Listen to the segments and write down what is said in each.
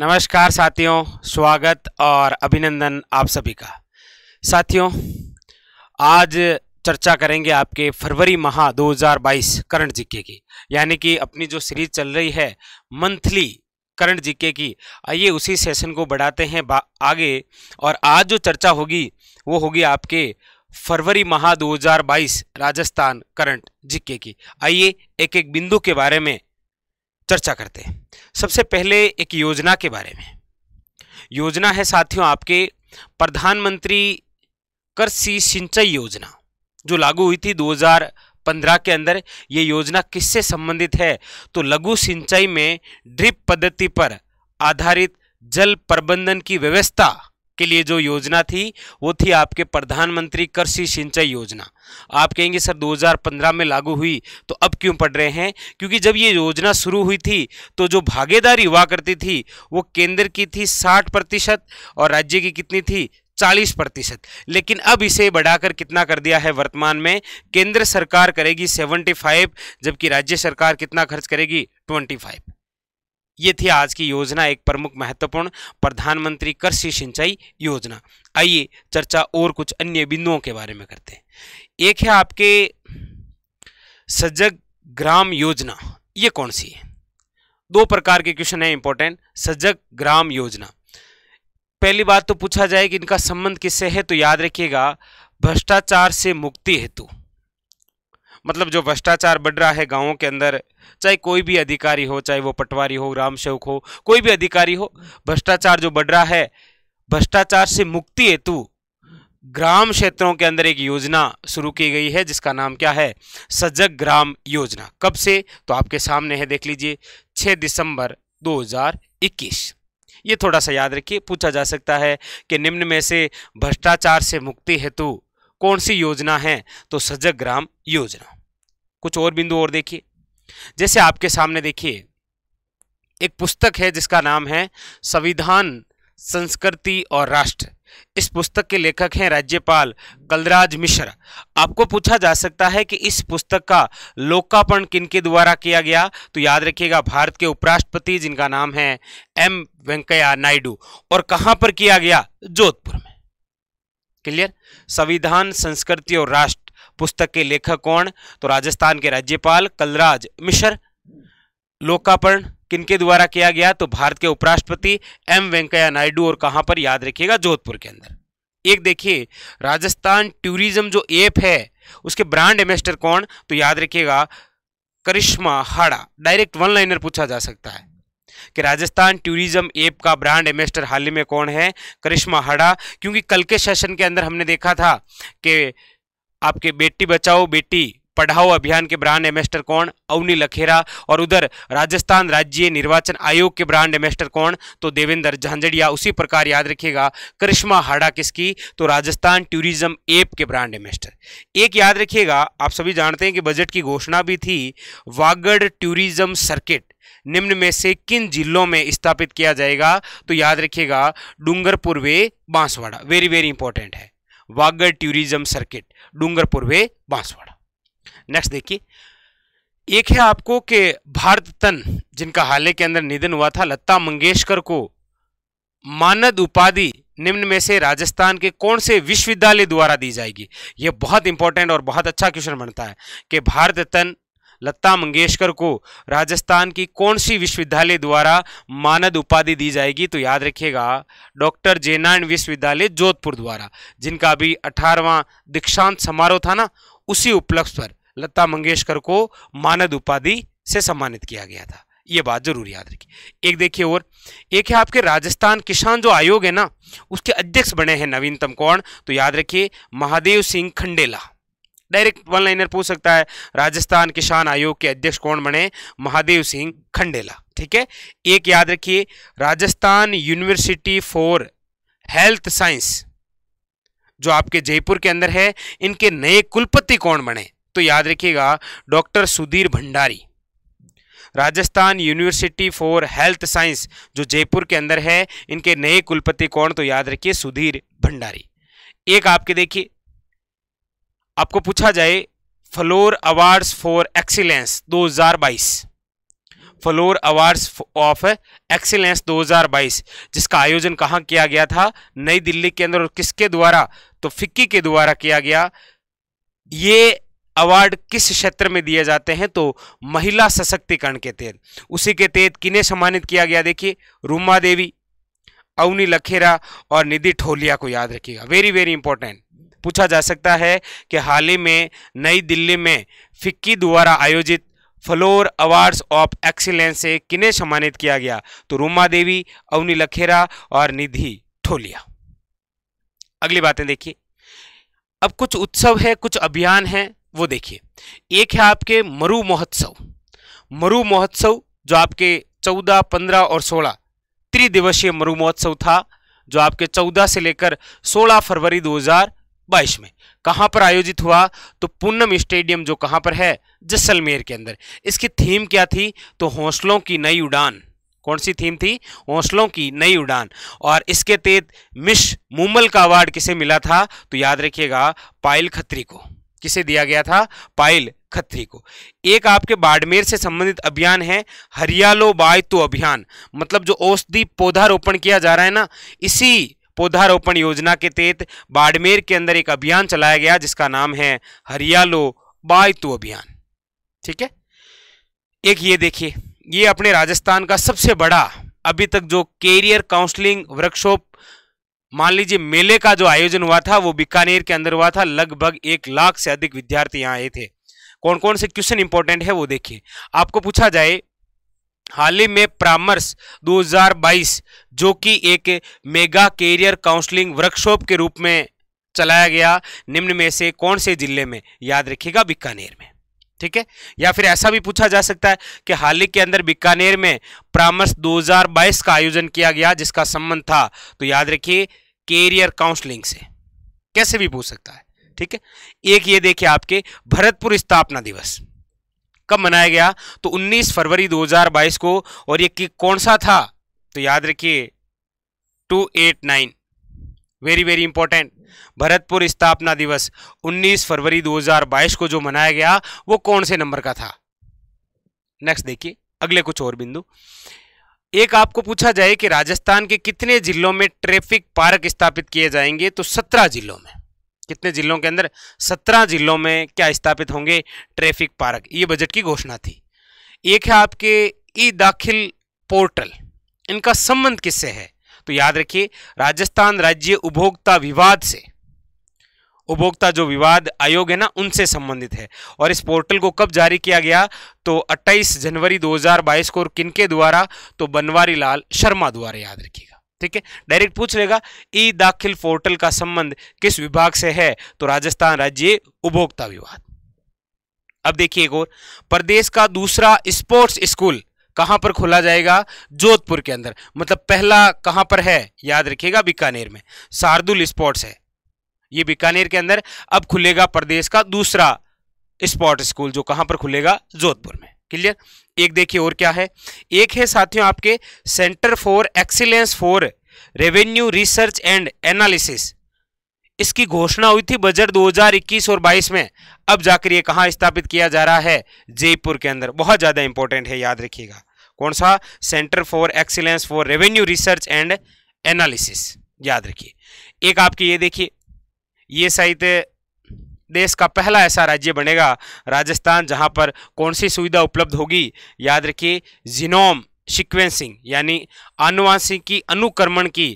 नमस्कार साथियों स्वागत और अभिनंदन आप सभी का साथियों आज चर्चा करेंगे आपके फरवरी माह 2022 करंट जीके की यानी कि अपनी जो सीरीज चल रही है मंथली करंट जीके की आइए उसी सेशन को बढ़ाते हैं आगे और आज जो चर्चा होगी वो होगी आपके फरवरी माह 2022 राजस्थान करंट जीके की आइए एक एक बिंदु के बारे में चर्चा करते हैं सबसे पहले एक योजना के बारे में योजना है साथियों आपके प्रधानमंत्री कृषि सिंचाई योजना जो लागू हुई थी 2015 के अंदर ये योजना किससे संबंधित है तो लघु सिंचाई में ड्रिप पद्धति पर आधारित जल प्रबंधन की व्यवस्था के लिए जो योजना थी वो थी आपके प्रधानमंत्री कृषि सिंचाई योजना आप कहेंगे सर 2015 में लागू हुई तो अब क्यों पढ़ रहे हैं क्योंकि जब ये योजना शुरू हुई थी तो जो भागीदारी हुआ करती थी वो केंद्र की थी 60 प्रतिशत और राज्य की कितनी थी चालीस प्रतिशत लेकिन अब इसे बढ़ाकर कितना कर दिया है वर्तमान में केंद्र सरकार करेगी सेवेंटी फाइव जबकि राज्य सरकार कितना खर्च करेगी ट्वेंटी फाइव ये थी आज की योजना एक प्रमुख महत्वपूर्ण प्रधानमंत्री कृषि सिंचाई योजना आइए चर्चा और कुछ अन्य बिंदुओं के बारे में करते हैं एक है आपके सजग ग्राम योजना ये कौन सी है दो प्रकार के क्वेश्चन है इंपॉर्टेंट सजग ग्राम योजना पहली बात तो पूछा जाए कि इनका संबंध किससे है तो याद रखिएगा भ्रष्टाचार से मुक्ति हेतु मतलब जो भ्रष्टाचार बढ़ रहा है गांवों के अंदर चाहे कोई भी अधिकारी हो चाहे वो पटवारी हो राम सेवक हो कोई भी अधिकारी हो भ्रष्टाचार जो बढ़ रहा है भ्रष्टाचार से मुक्ति हेतु ग्राम क्षेत्रों के अंदर एक योजना शुरू की गई है जिसका नाम क्या है सजग ग्राम योजना कब से तो आपके सामने है देख लीजिए 6 दिसंबर 2021 ये थोड़ा सा याद रखिए पूछा जा सकता है कि निम्न में से भ्रष्टाचार से मुक्ति हेतु कौन सी योजना है तो सजग ग्राम योजना कुछ और बिंदु और देखिए जैसे आपके सामने देखिए एक पुस्तक है जिसका नाम है संविधान संस्कृति और राष्ट्र इस पुस्तक के लेखक हैं राज्यपाल कलराज मिश्र आपको पूछा जा सकता है कि इस पुस्तक का लोकार्पण किनके द्वारा किया गया तो याद रखिएगा भारत के उपराष्ट्रपति जिनका नाम है एम वेंकैया नायडू और कहां पर किया गया जोधपुर में क्लियर संविधान संस्कृति और राष्ट्र पुस्तक के लेखक कौन तो राजस्थान के राज्यपाल कलराज मिश्र लोकार्पण किनके द्वारा किया गया तो भारत के उपराष्ट्रपति एम वेंकैया नायडू और कहां पर याद रखिएगा जोधपुर के अंदर एक देखिए राजस्थान टूरिज्म जो ऐप है उसके ब्रांड एम्बेस्टर कौन तो याद रखिएगा Karishma Hada direct one liner पूछा जा सकता है कि राजस्थान टूरिज्म ऐप का ब्रांड एम्बेस्टर हाल ही में कौन है करिश्मा हाड़ा क्योंकि कल के सेशन के अंदर हमने देखा था कि आपके बेटी बचाओ बेटी पढ़ाओ अभियान के ब्रांड एम्बेस्टर कौन अवनी लखेरा और उधर राजस्थान राज्य निर्वाचन आयोग के ब्रांड एम्बेस्टर कौन तो देवेंद्र झांझड़िया उसी प्रकार याद रखिएगा करिश्मा हाडा किसकी तो राजस्थान टूरिज्म ऐप के ब्रांड एम्बेस्टर एक याद रखिएगा आप सभी जानते हैं कि बजट की घोषणा भी थी वागड़ टूरिज्म सर्किट निम्न में से किन जिलों में स्थापित किया जाएगा तो याद रखिएगा डूंगरपुर वे बांसवाड़ा वेरी वेरी इंपॉर्टेंट है वागड़ टूरिज्म सर्किट डूंगरपुर वे बांसवाड़ा नेक्स्ट देखिए एक है आपको कि भारत तन जिनका हाल के अंदर निधन हुआ था लता मंगेशकर को मानद उपाधि निम्न में से राजस्थान के कौन से विश्वविद्यालय द्वारा दी जाएगी यह बहुत इंपॉर्टेंट और बहुत अच्छा क्वेश्चन बनता है कि भारत तन लता मंगेशकर को राजस्थान की कौन सी विश्वविद्यालय द्वारा मानद उपाधि दी जाएगी तो याद रखिएगा डॉक्टर जयनारायण विश्वविद्यालय जोधपुर द्वारा जिनका अभी अठारवा दीक्षांत समारोह था ना उसी उपलक्ष्य पर लता मंगेशकर को मानद उपाधि से सम्मानित किया गया था ये बात जरूर याद रखिए एक देखिए और एक है आपके राजस्थान किसान जो आयोग है ना उसके अध्यक्ष बने हैं नवीनतम कौन तो याद रखिए Mahadev Singh Khandela direct one liner पूछ सकता है राजस्थान किसान आयोग के अध्यक्ष कौन बने महादेव सिंह खंडेला ठीक है एक याद रखिए Rajasthan university for health science जो आपके जयपुर के अंदर है इनके नए कुलपति कौन बने तो याद रखिएगा doctor Sudhir Bhandari Rajasthan university for health science जो जयपुर के अंदर है इनके नए कुलपति कौन तो याद रखिए सुधीर भंडारी एक आपके देखिए आपको पूछा जाए floor awards for excellence 2022 floor awards of excellence 2022 जिसका आयोजन कहाँ किया गया था नई दिल्ली के अंदर और किसके द्वारा तो फिक्की के द्वारा किया गया ये अवार्ड किस क्षेत्र में दिए जाते हैं तो महिला सशक्तिकरण के तहत उसी के तहत किन्हें सम्मानित किया गया देखिए रूमा देवी अवनी लखेरा और निधि ठोलिया को याद रखिएगा वेरी वेरी इंपॉर्टेंट पूछा जा सकता है कि हाल ही में नई दिल्ली में फिक्की द्वारा आयोजित फ्लोर अवार्ड्स ऑफ एक्सीलेंस से किन्हें सम्मानित किया गया तो रूमा देवी अवनी लखेरा और निधि ठोलिया अगली बातें देखिए अब कुछ उत्सव है कुछ अभियान है वो देखिए एक है आपके मरु महोत्सव मरु महोत्सव जो आपके चौदह पंद्रह और सोलह त्रिदिवसीय मरु महोत्सव था जो आपके चौदह से लेकर सोलह फरवरी हजार बाईस में कहां पर आयोजित हुआ तो पूनम स्टेडियम जो कहां पर है जैसलमेर के अंदर इसकी थीम क्या थी तो हौसलों की नई उड़ान कौन सी थीम थी हौसलों की नई उड़ान और इसके तहत मिश मुमल का अवार्ड किसे मिला था तो याद रखिएगा पायल खत्री को किसे दिया गया था पायल खत्री को एक आपके बाड़मेर से संबंधित अभियान है हरियालो बायतो अभियान मतलब जो औषधि पौधारोपण किया जा रहा है ना इसी पौधारोपण योजना के तहत बाड़मेर के अंदर एक अभियान चलाया गया जिसका नाम है हरियालो बायतू अभियान ठीक है एक ये देखिए ये अपने राजस्थान का सबसे बड़ा अभी तक जो कैरियर काउंसलिंग वर्कशॉप मान लीजिए मेले का जो आयोजन हुआ था वो बीकानेर के अंदर हुआ था लगभग एक लाख से अधिक विद्यार्थी यहाँ आए थे कौन कौन से क्वेश्चन इंपॉर्टेंट है वो देखिए आपको पूछा जाए हाल ही में परामर्श 2022 जो कि एक मेगा कैरियर काउंसलिंग वर्कशॉप के रूप में चलाया गया निम्न में से कौन से जिले में याद रखिएगा बीकानेर में ठीक है या फिर ऐसा भी पूछा जा सकता है कि हाल ही के अंदर बीकानेर में परामर्श 2022 का आयोजन किया गया जिसका संबंध था तो याद रखिए कैरियर काउंसलिंग से कैसे भी पूछ सकता है ठीक है एक ये देखिए आपके भरतपुर स्थापना दिवस कब मनाया गया तो 19 फरवरी 2022 को और ये किक कौन सा था तो याद रखिए 289 वेरी वेरी इंपॉर्टेंट भरतपुर स्थापना दिवस 19 फरवरी 2022 को जो मनाया गया वो कौन से नंबर का था नेक्स्ट देखिए अगले कुछ और बिंदु एक आपको पूछा जाए कि राजस्थान के कितने जिलों में ट्रैफिक पार्क स्थापित किए जाएंगे तो सत्रह जिलों में कितने जिलों के अंदर सत्रह जिलों में क्या स्थापित होंगे ट्रैफिक पार्क ये बजट की घोषणा थी एक है आपके ई दाखिल पोर्टल इनका संबंध किससे है तो याद रखिए राजस्थान राज्य उपभोक्ता विवाद से उपभोक्ता जो विवाद आयोग है ना उनसे संबंधित है और इस पोर्टल को कब जारी किया गया तो 28 जनवरी 2022 को और किनके द्वारा तो बनवारी लाल शर्मा द्वारा याद रखिएगा ठीक है डायरेक्ट पूछ लेगा ई दाखिल पोर्टल का संबंध किस विभाग से है तो राजस्थान राज्य उपभोक्ता विभाग अब देखिए एक और प्रदेश का दूसरा स्पोर्ट्स स्कूल कहां पर खोला जाएगा जोधपुर के अंदर मतलब पहला कहां पर है याद रखिएगा बीकानेर में शार्दुल स्पोर्ट्स है ये बीकानेर के अंदर अब खुलेगा प्रदेश का दूसरा स्पोर्ट स्कूल जो कहां पर खुलेगा जोधपुर में क्लियर एक देखिए और क्या है एक है साथियों आपके centre for excellence for revenue research and analysis इसकी घोषणा हुई थी बजट 2021 और 22 में अब जाकर ये कहाँ स्थापित किया जा रहा है जयपुर के अंदर बहुत ज़्यादा इंपॉर्टेंट है याद रखिएगा कौन सा centre for excellence for revenue research and analysis याद रखिए एक आपकी ये देखिए ये साहित्य देश का पहला ऐसा राज्य बनेगा राजस्थान जहां पर कौन सी सुविधा उपलब्ध होगी याद रखिए जिनोम सिक्वेंसिंग यानी की अनुक्रमण की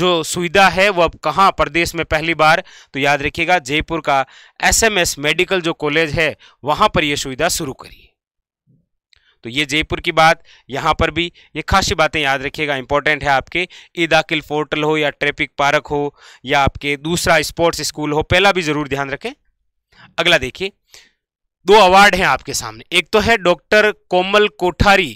जो सुविधा है वह अब कहाँ प्रदेश में पहली बार तो याद रखिएगा जयपुर का एसएमएस मेडिकल जो कॉलेज है वहाँ पर यह सुविधा शुरू करिए तो ये जयपुर की बात यहाँ पर भी ये खासी बातें याद रखिएगा इंपॉर्टेंट है आपके ईदाकिल पोर्टल हो या ट्रैफिक पार्क हो या आपके दूसरा स्पोर्ट्स स्कूल हो पहला भी ज़रूर ध्यान रखें अगला देखिए दो अवार्ड हैं आपके सामने एक तो है doctor Komal Kothari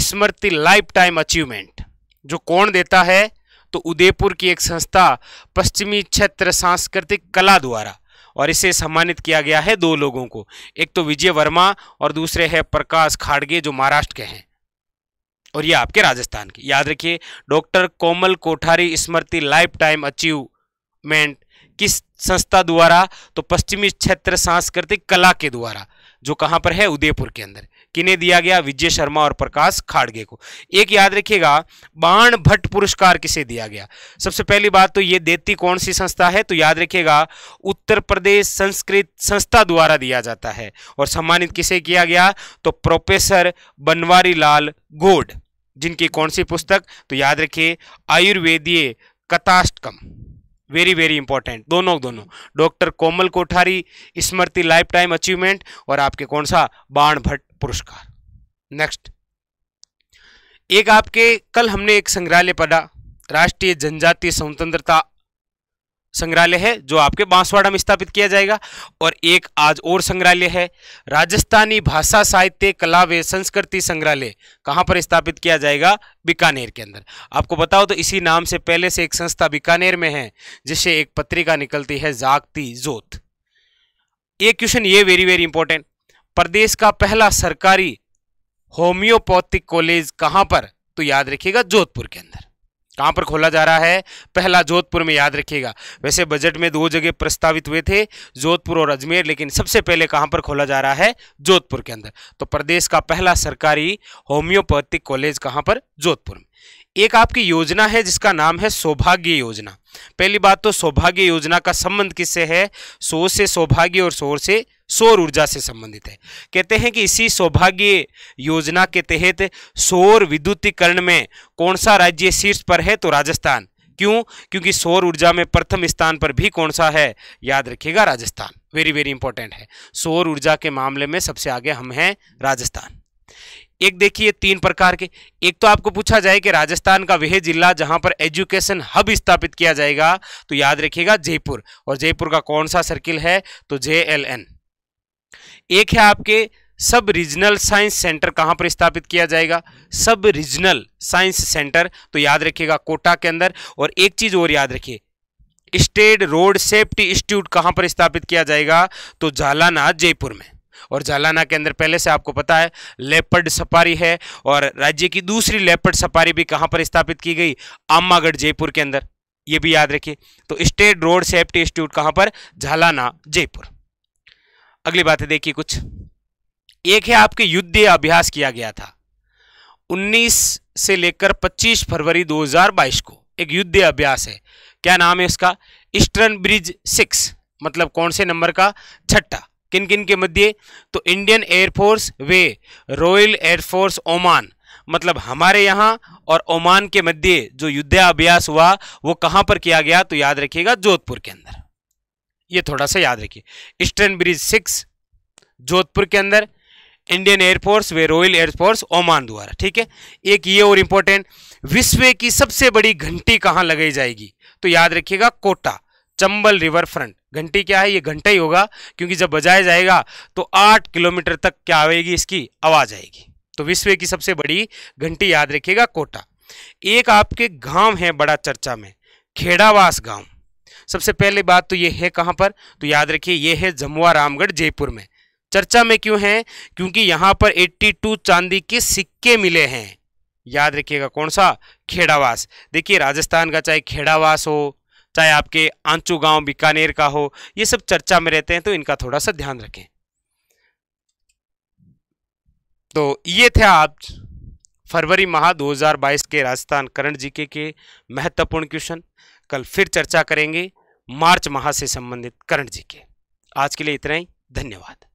Smriti life time achievement जो कौन देता है तो उदयपुर की एक संस्था पश्चिमी क्षेत्र सांस्कृतिक कला द्वारा और इसे सम्मानित किया गया है दो लोगों को एक तो विजय वर्मा और दूसरे है प्रकाश खाड़गे जो महाराष्ट्र के हैं और ये आपके राजस्थान के याद रखिए doctor Komal Kothari Smriti life time achievement किस संस्था द्वारा तो पश्चिमी क्षेत्र सांस्कृतिक कला के द्वारा जो कहाँ पर है उदयपुर के अंदर किन्हें दिया गया विजय शर्मा और प्रकाश खाड़गे को एक याद रखिएगा बाण भट्ट पुरस्कार किसे दिया गया सबसे पहली बात तो ये देती कौन सी संस्था है तो याद रखिएगा उत्तर प्रदेश संस्कृत संस्था द्वारा दिया जाता है और सम्मानित किसे किया गया तो प्रोफेसर बनवारी लाल गोड जिनकी कौन सी पुस्तक तो याद रखिए Ayurvediya Kathashtakam very very important दोनों दोनों doctor Komal Kothari Smriti life time achievement और आपके कौन सा बाण भट्ट पुरस्कार नेक्स्ट एक आपके कल हमने एक संग्रहालय पढ़ा राष्ट्रीय जनजातीय स्वतंत्रता संग्रहालय है जो आपके बांसवाड़ा में स्थापित किया जाएगा और एक आज और संग्रहालय है राजस्थानी भाषा साहित्य कला व संस्कृति संग्रहालय कहाँ पर स्थापित किया जाएगा बीकानेर के अंदर आपको बताओ तो इसी नाम से पहले से एक संस्था बीकानेर में है जिससे एक पत्रिका निकलती है जागती जोत एक क्वेश्चन ये वेरी वेरी इंपॉर्टेंट प्रदेश का पहला सरकारी होम्योपैथिक कॉलेज कहाँ पर तो याद रखिएगा जोधपुर के अंदर कहाँ पर खोला जा रहा है पहला जोधपुर में याद रखिएगा वैसे बजट में दो जगह प्रस्तावित हुए थे जोधपुर और अजमेर लेकिन सबसे पहले कहाँ पर खोला जा रहा है जोधपुर के अंदर तो प्रदेश का पहला सरकारी होम्योपैथिक कॉलेज कहाँ पर जोधपुर में एक आपकी योजना है जिसका नाम है सौभाग्य योजना पहली बात तो सौभाग्य योजना का संबंध किससे है सो से सौभाग्य और सौर से सौर ऊर्जा से संबंधित है कहते हैं कि इसी सौभाग्य योजना के तहत सौर विद्युतीकरण में कौन सा राज्य शीर्ष पर है तो राजस्थान क्यों क्योंकि सौर ऊर्जा में प्रथम स्थान पर भी कौन सा है याद रखिएगा राजस्थान वेरी वेरी इंपॉर्टेंट है सौर ऊर्जा के मामले में सबसे आगे हम हैं राजस्थान एक देखिए तीन प्रकार के एक तो आपको पूछा जाए कि राजस्थान का वह जिला जहां पर एजुकेशन हब स्थापित किया जाएगा तो याद रखिएगा जयपुर और जयपुर का कौन सा सर्किल है तो जे एल एन एक है आपके सब रीजनल साइंस सेंटर कहां पर स्थापित किया जाएगा सब रीजनल साइंस सेंटर तो याद रखिएगा कोटा के अंदर और एक चीज़ और याद रखिए स्टेट रोड सेफ्टी इंस्टीट्यूट कहां पर स्थापित किया जाएगा तो झालाना जयपुर में और झालाना के अंदर पहले से आपको पता है लेपर्ड सफारी है और राज्य की दूसरी लेपर्ड सफारी भी कहाँ पर स्थापित की गई आमागढ़ जयपुर के अंदर ये भी याद रखिए तो स्टेट रोड सेफ्टी इंस्टीट्यूट कहाँ पर झालाना जयपुर अगली बात है देखिए कुछ एक है आपके युद्ध अभ्यास किया गया था 19 से लेकर 25 फरवरी 2022 को एक युद्ध अभ्यास है क्या नाम है इसका ईस्टर्न ब्रिज सिक्स मतलब कौन से नंबर का छठा किन किन के मध्य तो इंडियन एयरफोर्स वे रॉयल एयरफोर्स ओमान मतलब हमारे यहाँ और ओमान के मध्य जो युद्धाभ्यास हुआ वो कहाँ पर किया गया तो याद रखिएगा जोधपुर के अंदर ये थोड़ा सा याद रखिए ईस्टर्न ब्रिज सिक्स जोधपुर के अंदर इंडियन एयरफोर्स वे रॉयल एयरफोर्स ओमान द्वारा ठीक है एक ये और इम्पोर्टेंट विश्व की सबसे बड़ी घंटी कहाँ लगाई जाएगी तो याद रखिएगा कोटा चंबल रिवर फ्रंट घंटी क्या है ये घंटा ही होगा क्योंकि जब बजाया जाएगा तो आठ किलोमीटर तक क्या आएगी इसकी आवाज आएगी तो विश्व की सबसे बड़ी घंटी याद रखिएगा कोटा एक आपके गांव है बड़ा चर्चा में खेड़ावास गांव सबसे पहले बात तो ये है कहाँ पर तो याद रखिए ये है जमुआ रामगढ़ जयपुर में चर्चा में क्यों है क्योंकि यहाँ पर 82 चांदी के सिक्के मिले हैं याद रखिएगा कौन सा खेड़ावास देखिए राजस्थान का चाहे खेड़ावास हो चाहे आपके आंचू गांव बीकानेर का हो ये सब चर्चा में रहते हैं तो इनका थोड़ा सा ध्यान रखें तो ये थे आज फरवरी माह 2022 के राजस्थान करण जीके के महत्वपूर्ण क्वेश्चन कल फिर चर्चा करेंगे मार्च माह से संबंधित जी जीके आज के लिए इतना ही धन्यवाद